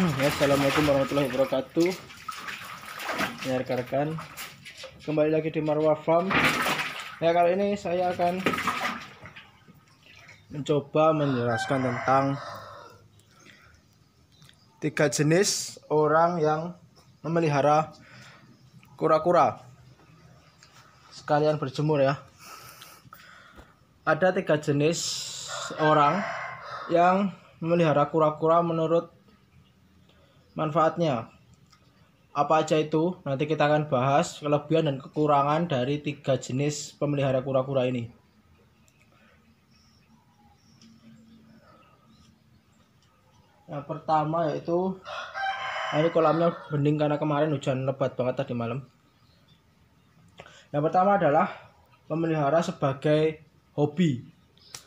ya, Assalamualaikum warahmatullahi wabarakatuh ya rekan-rekan kembali lagi di Marwa Farm ya kali ini saya akan mencoba menjelaskan tentang tiga jenis orang yang memelihara kura-kura sekalian berjemur ya ada tiga jenis orang yang memelihara kura-kura menurut manfaatnya apa aja itu nanti kita akan bahas kelebihan dan kekurangan dari tiga jenis pemelihara kura-kura ini yang pertama yaitu ini kolamnya bening karena kemarin hujan lebat banget tadi malam yang pertama adalah pemelihara sebagai hobi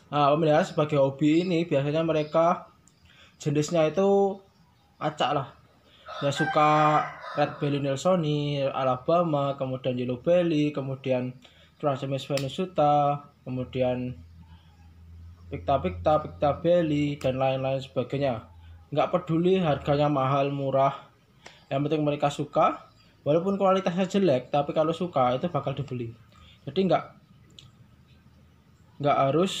nah, pemelihara sebagai hobi ini biasanya mereka jenisnya itu acak lah ya suka Red Belly Nelsoni, Alabama, kemudian Yellow Belly, kemudian Transmis Venusuta, kemudian Pikta Pikta, Pikta Belly, dan lain-lain sebagainya. Nggak peduli harganya mahal, murah, yang penting mereka suka. Walaupun kualitasnya jelek, tapi kalau suka itu bakal dibeli. Jadi nggak nggak harus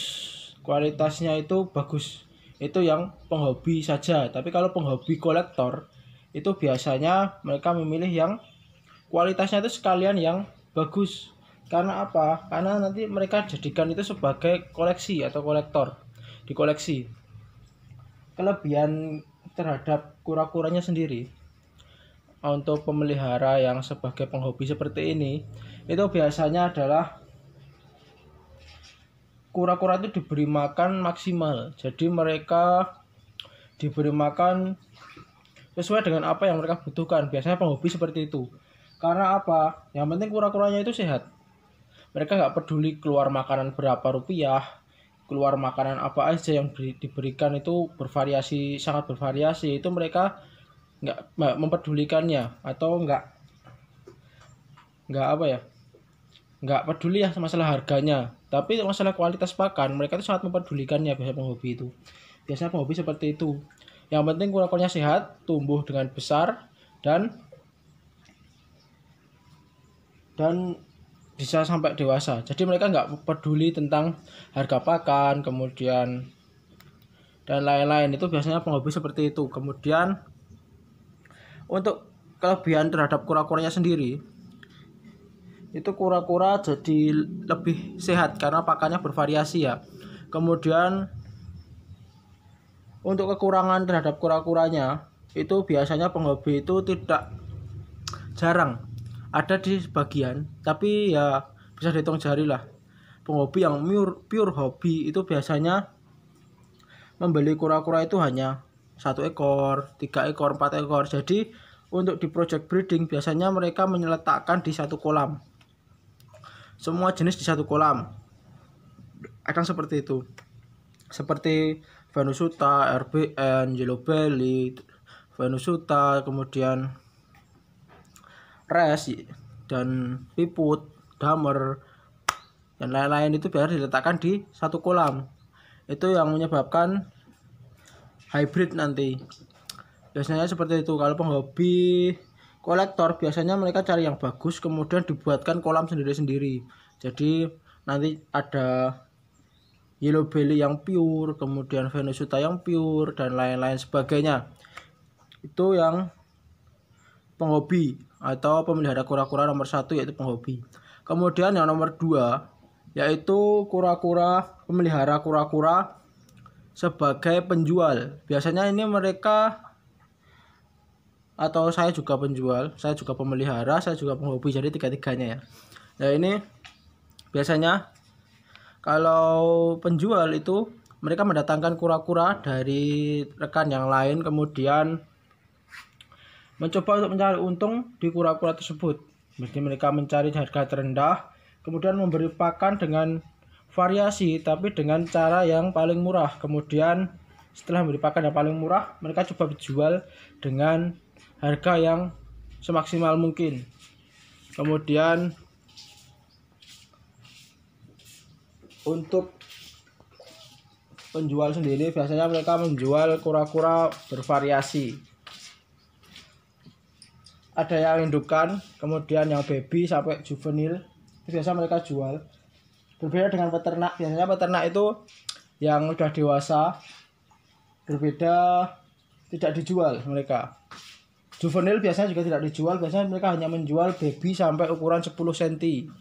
kualitasnya itu bagus itu yang penghobi saja tapi kalau penghobi kolektor itu biasanya mereka memilih yang kualitasnya itu sekalian yang bagus karena apa karena nanti mereka jadikan itu sebagai koleksi atau kolektor di koleksi kelebihan terhadap kura-kuranya sendiri untuk pemelihara yang sebagai penghobi seperti ini itu biasanya adalah kura-kura itu diberi makan maksimal jadi mereka diberi makan sesuai dengan apa yang mereka butuhkan biasanya penghobi seperti itu karena apa yang penting kura-kuranya itu sehat mereka nggak peduli keluar makanan berapa rupiah keluar makanan apa aja yang diberikan itu bervariasi sangat bervariasi itu mereka nggak mempedulikannya atau nggak nggak apa ya nggak peduli ya masalah harganya tapi masalah kualitas pakan mereka itu sangat memperdulikannya biasa penghobi itu biasanya penghobi seperti itu yang penting kura-kuranya sehat tumbuh dengan besar dan dan bisa sampai dewasa jadi mereka nggak peduli tentang harga pakan kemudian dan lain-lain itu biasanya penghobi seperti itu kemudian untuk kelebihan terhadap kura-kuranya sendiri itu kura-kura jadi lebih sehat karena pakannya bervariasi ya kemudian untuk kekurangan terhadap kura-kuranya itu biasanya penghobi itu tidak jarang ada di sebagian tapi ya bisa dihitung jari lah penghobi yang pure, pure hobi itu biasanya membeli kura-kura itu hanya satu ekor tiga ekor empat ekor jadi untuk di project breeding biasanya mereka menyeletakkan di satu kolam semua jenis di satu kolam akan seperti itu seperti Venusuta, RBN, Yellow Belly, Venusuta, kemudian Res dan Piput, Damer dan lain-lain itu biar diletakkan di satu kolam itu yang menyebabkan hybrid nanti biasanya seperti itu kalau penghobi kolektor biasanya mereka cari yang bagus kemudian dibuatkan kolam sendiri-sendiri jadi nanti ada yellow belly yang pure kemudian venusuta yang pure dan lain-lain sebagainya itu yang penghobi atau pemelihara kura-kura nomor satu yaitu penghobi kemudian yang nomor dua yaitu kura-kura pemelihara kura-kura sebagai penjual biasanya ini mereka atau saya juga penjual, saya juga pemelihara, saya juga penghobi, jadi tiga-tiganya ya. Nah ini biasanya kalau penjual itu mereka mendatangkan kura-kura dari rekan yang lain, kemudian mencoba untuk mencari untung di kura-kura tersebut. Mesti mereka mencari harga terendah, kemudian memberi pakan dengan variasi, tapi dengan cara yang paling murah. Kemudian setelah memberi pakan yang paling murah, mereka coba dijual dengan harga yang semaksimal mungkin kemudian untuk penjual sendiri biasanya mereka menjual kura-kura bervariasi ada yang indukan kemudian yang baby sampai juvenil biasa mereka jual berbeda dengan peternak biasanya peternak itu yang sudah dewasa berbeda tidak dijual mereka Juvenil biasanya juga tidak dijual, biasanya mereka hanya menjual baby sampai ukuran 10 cm.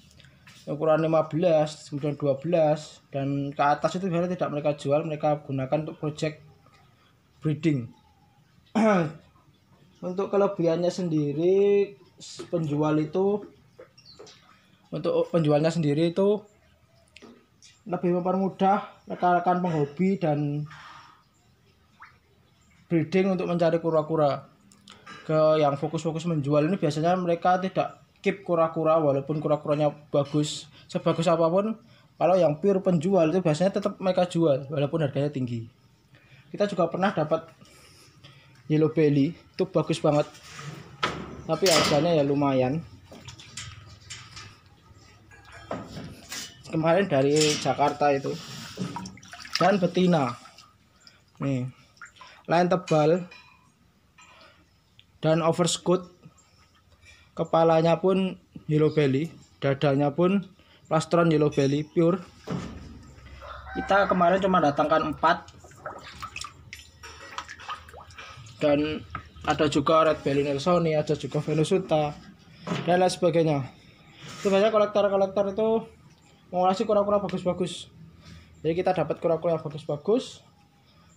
Ukuran 15, kemudian 12 dan ke atas itu biasanya tidak mereka jual, mereka gunakan untuk project breeding. untuk kelebihannya sendiri penjual itu untuk penjualnya sendiri itu lebih mempermudah rekan-rekan penghobi dan breeding untuk mencari kura-kura ke yang fokus-fokus menjual ini biasanya mereka tidak keep kura-kura walaupun kura-kuranya bagus sebagus apapun kalau yang pure penjual itu biasanya tetap mereka jual walaupun harganya tinggi kita juga pernah dapat yellow belly itu bagus banget tapi harganya ya lumayan kemarin dari Jakarta itu dan betina nih lain tebal dan overscout kepalanya pun yellow belly dadanya pun plastron yellow belly pure kita kemarin cuma datangkan 4 dan ada juga red belly nelsoni ada juga Venusuta dan lain sebagainya itu kolektor-kolektor itu mengoleksi kura-kura bagus-bagus jadi kita dapat kura-kura bagus-bagus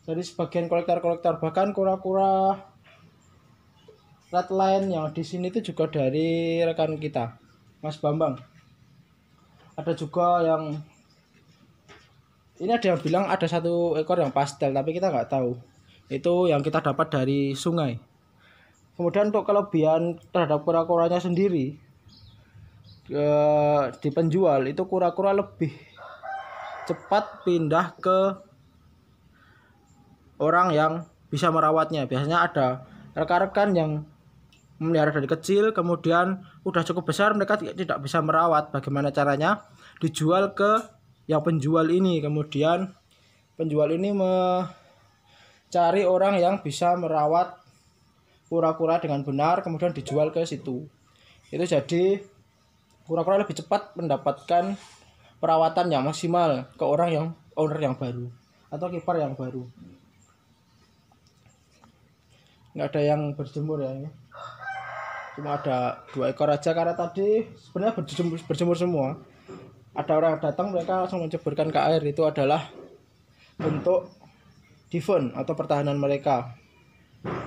jadi sebagian kolektor-kolektor bahkan kura-kura red lain yang di sini itu juga dari rekan kita Mas Bambang ada juga yang ini ada yang bilang ada satu ekor yang pastel tapi kita nggak tahu itu yang kita dapat dari sungai kemudian untuk kelebihan terhadap kura-kuranya sendiri ke, eh, di penjual itu kura-kura lebih cepat pindah ke orang yang bisa merawatnya biasanya ada rekan-rekan yang memelihara dari kecil kemudian udah cukup besar mereka tidak bisa merawat bagaimana caranya dijual ke yang penjual ini kemudian penjual ini mencari orang yang bisa merawat kura-kura dengan benar kemudian dijual ke situ itu jadi kura-kura lebih cepat mendapatkan perawatan yang maksimal ke orang yang owner yang baru atau keeper yang baru nggak ada yang berjemur ya ini cuma ada dua ekor aja karena tadi sebenarnya berjemur, berjemur semua ada orang datang mereka langsung menceburkan ke air itu adalah bentuk defense atau pertahanan mereka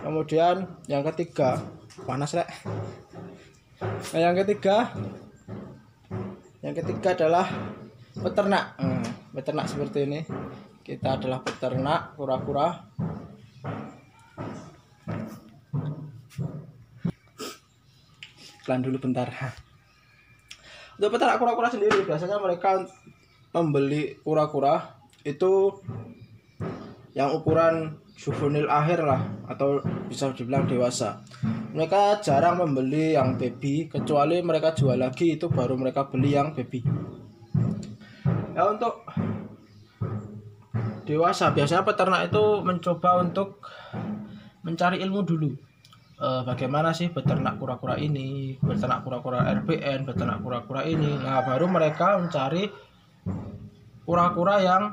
kemudian yang ketiga panas rek nah, yang ketiga yang ketiga adalah peternak hmm, peternak seperti ini kita adalah peternak kura-kura iklan dulu bentar untuk peternak kura-kura sendiri biasanya mereka membeli kura-kura itu yang ukuran juvenil akhir lah atau bisa dibilang dewasa mereka jarang membeli yang baby kecuali mereka jual lagi itu baru mereka beli yang baby ya untuk dewasa biasanya peternak itu mencoba untuk mencari ilmu dulu uh, bagaimana sih beternak kura-kura ini, beternak kura-kura RBN, beternak kura-kura ini. Nah, baru mereka mencari kura-kura yang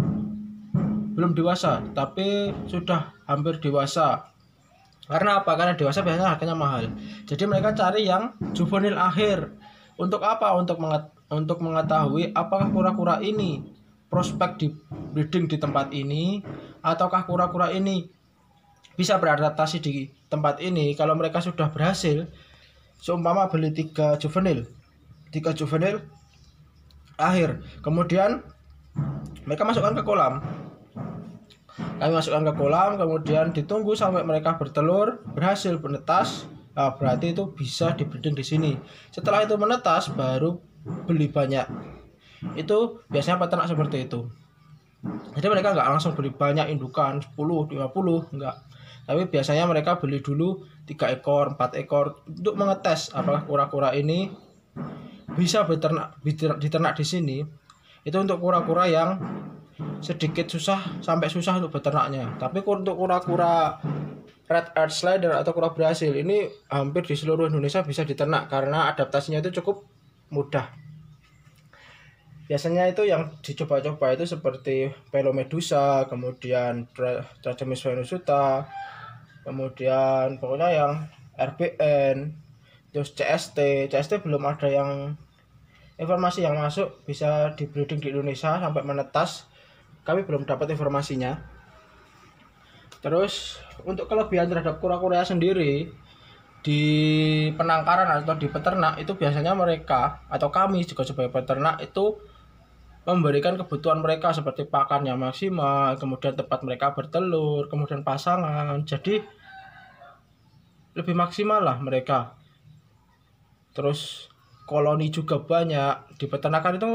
belum dewasa, tapi sudah hampir dewasa. Karena apa? Karena dewasa biasanya harganya mahal. Jadi mereka cari yang juvenil akhir. Untuk apa? Untuk menget untuk mengetahui apakah kura-kura ini prospek di breeding di tempat ini ataukah kura-kura ini bisa beradaptasi di tempat ini kalau mereka sudah berhasil seumpama beli tiga juvenil tiga juvenil akhir kemudian mereka masukkan ke kolam kami masukkan ke kolam kemudian ditunggu sampai mereka bertelur berhasil menetas nah, berarti itu bisa dibreeding di sini setelah itu menetas baru beli banyak itu biasanya peternak seperti itu jadi mereka nggak langsung beli banyak indukan 10 50 enggak tapi biasanya mereka beli dulu tiga ekor empat ekor untuk mengetes apakah kura-kura ini bisa beternak diternak di sini itu untuk kura-kura yang sedikit susah sampai susah untuk beternaknya tapi untuk kura-kura red earth slider atau kura Brasil ini hampir di seluruh Indonesia bisa diternak karena adaptasinya itu cukup mudah biasanya itu yang dicoba-coba itu seperti pelomedusa kemudian Tra Trachemis venusuta kemudian pokoknya yang RBN terus CST CST belum ada yang informasi yang masuk bisa di di Indonesia sampai menetas kami belum dapat informasinya terus untuk kelebihan terhadap kura-kura sendiri di penangkaran atau di peternak itu biasanya mereka atau kami juga sebagai peternak itu memberikan kebutuhan mereka seperti pakan yang maksimal, kemudian tempat mereka bertelur, kemudian pasangan. Jadi lebih maksimal lah mereka terus koloni juga banyak di peternakan itu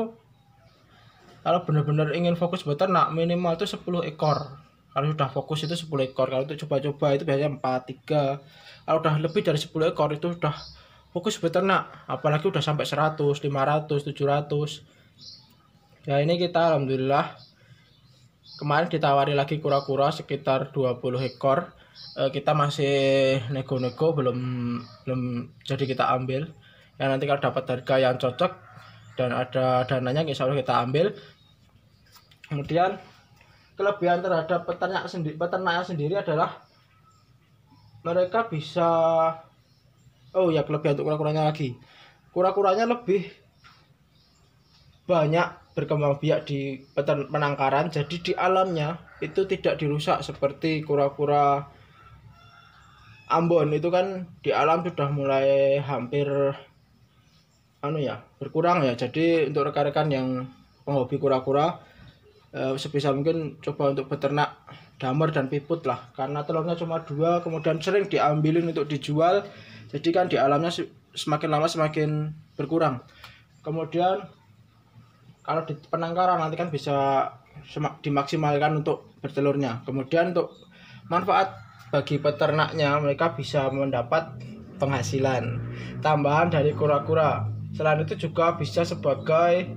kalau benar-benar ingin fokus beternak minimal itu 10 ekor kalau sudah fokus itu 10 ekor kalau itu coba-coba itu biasanya 4, 3 kalau sudah lebih dari 10 ekor itu sudah fokus beternak apalagi udah sampai 100, 500, 700 ya ini kita alhamdulillah kemarin ditawari lagi kura-kura sekitar 20 ekor e, kita masih nego-nego belum belum jadi kita ambil Yang nanti kalau dapat harga yang cocok dan ada dananya insya Allah kita ambil kemudian kelebihan terhadap peternak sendiri peternak sendiri adalah mereka bisa oh ya kelebihan untuk kura-kuranya lagi kura-kuranya lebih banyak berkembang biak di penangkaran jadi di alamnya itu tidak dirusak seperti kura-kura Ambon itu kan di alam sudah mulai hampir anu ya berkurang ya jadi untuk rekan-rekan yang penghobi kura-kura eh, sebisa mungkin coba untuk beternak damer dan piput lah karena telurnya cuma dua kemudian sering diambilin untuk dijual jadi kan di alamnya semakin lama semakin berkurang kemudian kalau di penangkaran nanti kan bisa dimaksimalkan untuk bertelurnya. Kemudian untuk manfaat bagi peternaknya mereka bisa mendapat penghasilan tambahan dari kura-kura. Selain itu juga bisa sebagai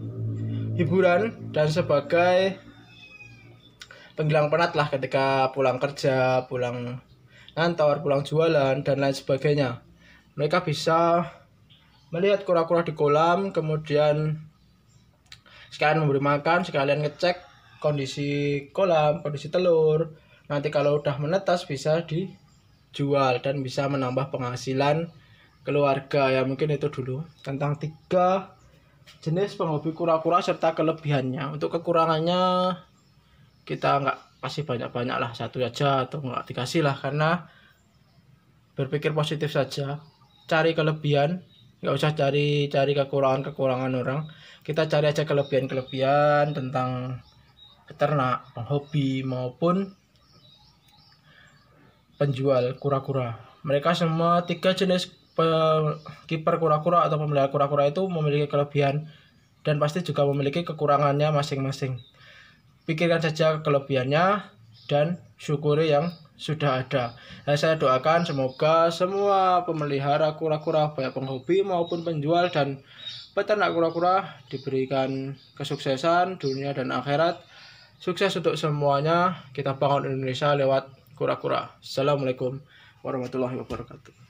hiburan dan sebagai penghilang penat lah ketika pulang kerja, pulang ngantor, pulang jualan dan lain sebagainya. Mereka bisa melihat kura-kura di kolam, kemudian sekalian memberi makan sekalian ngecek kondisi kolam kondisi telur nanti kalau udah menetas bisa dijual dan bisa menambah penghasilan keluarga ya mungkin itu dulu tentang tiga jenis penghobi kura-kura serta kelebihannya untuk kekurangannya kita nggak kasih banyak-banyak lah satu aja atau nggak dikasih lah karena berpikir positif saja cari kelebihan nggak usah cari cari kekurangan kekurangan orang kita cari aja kelebihan kelebihan tentang peternak hobi maupun penjual kura-kura mereka semua tiga jenis kiper kura-kura atau pemelihara kura-kura itu memiliki kelebihan dan pasti juga memiliki kekurangannya masing-masing pikirkan saja kelebihannya dan syukuri yang sudah ada. Nah, saya doakan semoga semua pemelihara kura-kura baik penghobi maupun penjual dan peternak kura-kura diberikan kesuksesan dunia dan akhirat. Sukses untuk semuanya. Kita bangun Indonesia lewat kura-kura. Assalamualaikum warahmatullahi wabarakatuh.